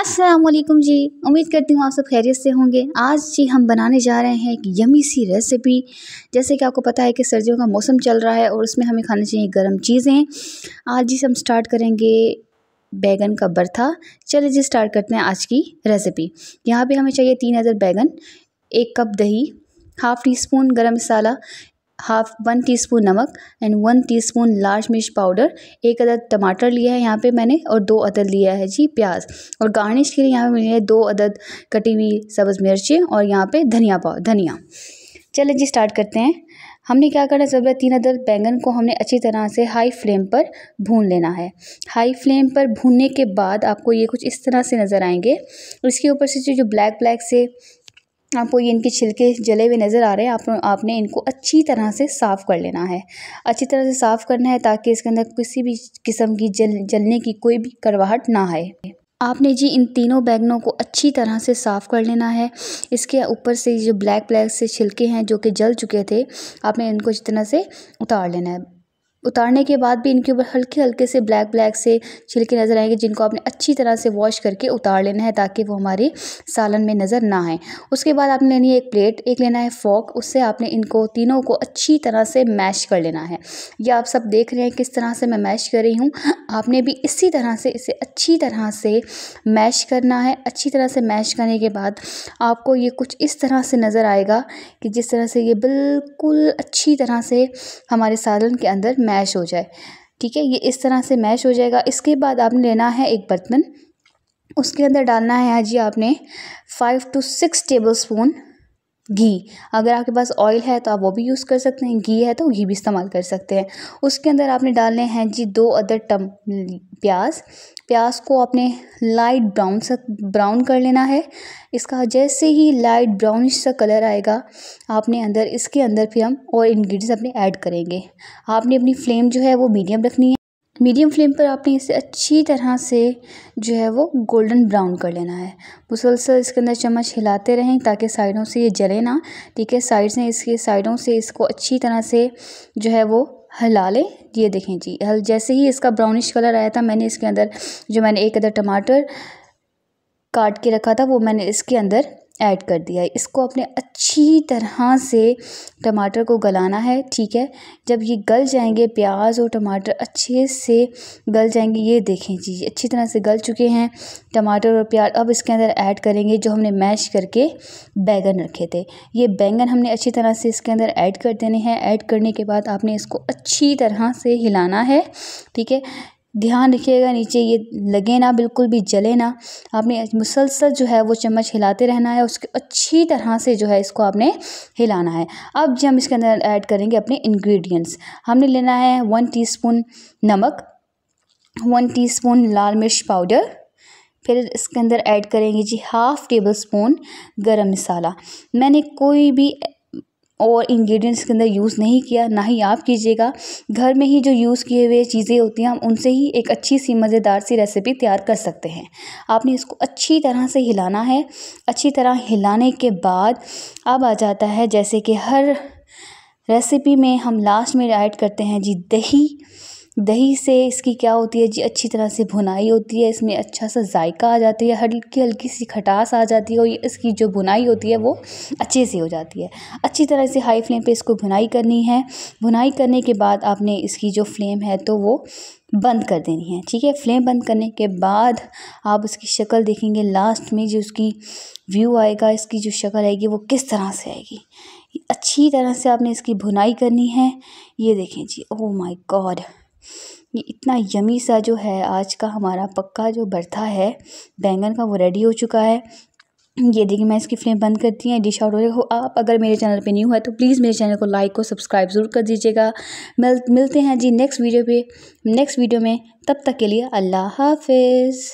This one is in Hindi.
असलम जी उम्मीद करती हूँ आप सब खैरियत से होंगे आज जी हम बनाने जा रहे हैं एक यमी सी रेसिपी जैसे कि आपको पता है कि सर्दियों का मौसम चल रहा है और उसमें हमें खाने चाहिए गर्म चीज़ें आज जी हम स्टार्ट करेंगे बैगन का बर्था चलिए जी स्टार्ट करते हैं आज की रेसिपी यहाँ पे हमें चाहिए तीन हज़ार बैगन एक कप दही हाफ़ टी स्पून गर्म मसाला हाफ वन टीस्पून नमक एंड वन टीस्पून लाल मिर्च पाउडर एक अदद टमाटर लिया है यहाँ पे मैंने और दो अदद लिया है जी प्याज और गार्निश के लिए यहाँ पे मैंने दो अदद कटी हुई सब्ज़ मिर्चें और यहाँ पे धनिया पाव धनिया चलें जी स्टार्ट करते हैं हमने क्या करना है तीन अदर बैंगन को हमने अच्छी तरह से हाई फ्लेम पर भून लेना है हाई फ्लेम पर भूनने के बाद आपको ये कुछ इस तरह से नज़र आएंगे और इसके ऊपर से जो जो ब्लैक ब्लैक से आपको ये इनके छिलके जले हुए नज़र आ रहे हैं आप आपने इनको अच्छी तरह से साफ़ कर लेना है अच्छी तरह से साफ़ करना है ताकि इसके अंदर किसी भी किस्म की जल जलने की कोई भी करवाहट ना आए आपने जी इन तीनों बैगनों को अच्छी तरह से साफ़ कर लेना है इसके ऊपर से जो ब्लैक ब्लैक से छिलके हैं जो कि जल चुके थे आपने इनको अच्छी तरह से उतार लेना है उतारने के बाद भी इनके ऊपर हल्के हल्के से ब्लैक ब्लैक से छिलके नज़र आएंगे जिनको आपने अच्छी तरह से वॉश करके उतार लेना है ताकि वो हमारे सालन में नज़र ना आए उसके बाद आपने लेनी है एक प्लेट एक लेना है फॉक उससे आपने इनको तीनों को अच्छी तरह से मैश कर लेना है या आप सब देख रहे हैं किस तरह से मैं मैश कर रही हूँ आपने भी इसी तरह से इसे अच्छी तरह से मैश करना है अच्छी तरह से मैश करने के बाद आपको ये कुछ इस तरह से नज़र आएगा कि जिस तरह से ये बिल्कुल अच्छी तरह से हमारे सालन के अंदर मैश हो जाए ठीक है ये इस तरह से मैश हो जाएगा इसके बाद आपने लेना है एक बर्तन उसके अंदर डालना है जी आपने five to six tablespoon घी अगर आपके पास ऑयल है तो आप वो भी यूज़ कर सकते हैं घी है तो घी भी इस्तेमाल कर सकते हैं उसके अंदर आपने डालने हैं जी दो अदर टम प्याज प्याज को आपने लाइट ब्राउन सा ब्राउन कर लेना है इसका जैसे ही लाइट ब्राउनिश सा कलर आएगा आपने अंदर इसके अंदर फिर हम और इन्ग्रीडियंट्स अपने ऐड करेंगे आपने अपनी फ्लेम जो है वो मीडियम रखनी है मीडियम फ्लेम पर आपने इसे अच्छी तरह से जो है वो गोल्डन ब्राउन कर लेना है मुसलसल इसके अंदर चम्मच हिलाते रहें ताकि साइडों से ये जले ना ठीक है साइड से इसके साइडों से इसको अच्छी तरह से जो है वो हिला लें ये देखें जी हल जैसे ही इसका ब्राउनिश कलर आया था मैंने इसके अंदर जो मैंने एक अदर टमाटर काट के रखा था वो मैंने इसके अंदर ऐड कर दिया है इसको अपने अच्छी तरह से टमाटर को गलाना है ठीक है जब ये गल जाएंगे प्याज और टमाटर अच्छे से गल जाएंगे ये देखें जी अच्छी तरह से गल चुके हैं टमाटर और प्याज अब इसके अंदर ऐड करेंगे जो हमने मैश करके बैंगन रखे थे ये बैंगन हमने अच्छी तरह से इसके अंदर ऐड कर देने हैं ऐड करने के बाद आपने इसको अच्छी तरह से हिलाना है ठीक है ध्यान रखिएगा नीचे ये लगे ना बिल्कुल भी जले ना आपने मुसलसल जो है वो चम्मच हिलाते रहना है उसके अच्छी तरह से जो है इसको आपने हिलाना है अब जी हम इसके अंदर ऐड करेंगे अपने इंग्रेडिएंट्स हमने लेना है वन टीस्पून नमक वन टीस्पून लाल मिर्च पाउडर फिर इसके अंदर ऐड करेंगे जी हाफ़ टेबल स्पून गर्म मसाला मैंने कोई भी और इंग्रेडिएंट्स के अंदर यूज़ नहीं किया ना ही आप कीजिएगा घर में ही जो यूज़ किए हुए चीज़ें होती हैं हम उनसे ही एक अच्छी सी मज़ेदार सी रेसिपी तैयार कर सकते हैं आपने इसको अच्छी तरह से हिलाना है अच्छी तरह हिलाने के बाद अब आ जाता है जैसे कि हर रेसिपी में हम लास्ट में ऐड करते हैं जी दही दही से इसकी क्या होती है जी अच्छी तरह से भुनाई होती है इसमें अच्छा सा जायका आ जाती है हल्की हल्की सी खटास आ जाती है और इसकी जो बुनाई होती है वो अच्छे से हो जाती है अच्छी तरह से हाई फ्लेम पे इसको भुनाई करनी है भुनाई करने के बाद आपने इसकी जो फ्लेम है तो वो बंद कर देनी है ठीक है फ्लेम बंद करने के बाद आप उसकी शक्ल देखेंगे लास्ट में जो उसकी व्यू आएगा इसकी जो शक्ल आएगी वो किस तरह से आएगी अच्छी तरह से आपने इसकी भुनाई करनी है ये देखें जी ओह माय गॉड ये इतना यमी सा जो है आज का हमारा पक्का जो भरथा है बैंगन का वो रेडी हो चुका है ये देखिए मैं इसकी फ्लेम बंद करती हैं डिश आउट हो हो आप अगर मेरे चैनल पे न्यू है तो प्लीज़ मेरे चैनल को लाइक और सब्सक्राइब ज़रूर कर दीजिएगा मिल मिलते हैं जी नेक्स्ट वीडियो पे नेक्स्ट वीडियो में तब तक के लिए अल्लाह हाफिज़